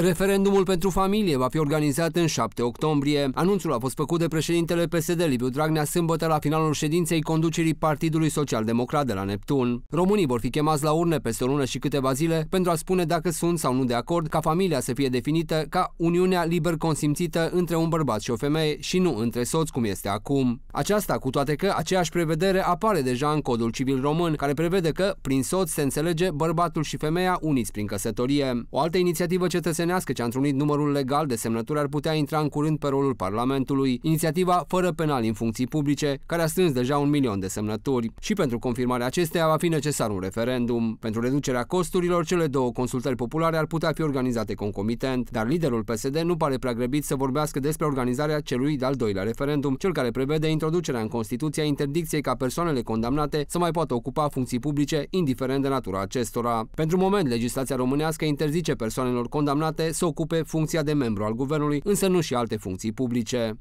Referendumul pentru familie va fi organizat în 7 octombrie. Anunțul a fost făcut de președintele PSD Liviu Dragnea sâmbătă la finalul ședinței conducerii Partidului Social Democrat de la Neptun. Românii vor fi chemați la urne peste o lună și câteva zile pentru a spune dacă sunt sau nu de acord ca familia să fie definită ca uniunea liber consimțită între un bărbat și o femeie și nu între soți cum este acum. Aceasta cu toate că aceeași prevedere apare deja în codul civil român, care prevede că prin soț se înțelege bărbatul și femeia uniți prin căsătorie. O altă inițiativă cetățenă moștenească ce a întrunit numărul legal de semnături ar putea intra în curând pe rolul Parlamentului, inițiativa Fără penal în funcții publice, care a strâns deja un milion de semnături. Și pentru confirmarea acesteia va fi necesar un referendum. Pentru reducerea costurilor, cele două consultări populare ar putea fi organizate concomitent, dar liderul PSD nu pare prea grăbit să vorbească despre organizarea celui de-al doilea referendum, cel care prevede introducerea în Constituție a interdicției ca persoanele condamnate să mai poată ocupa funcții publice, indiferent de natura acestora. Pentru moment, legislația românească interzice persoanelor condamnate menționate să ocupe funcția de membru al guvernului, însă nu și alte funcții publice.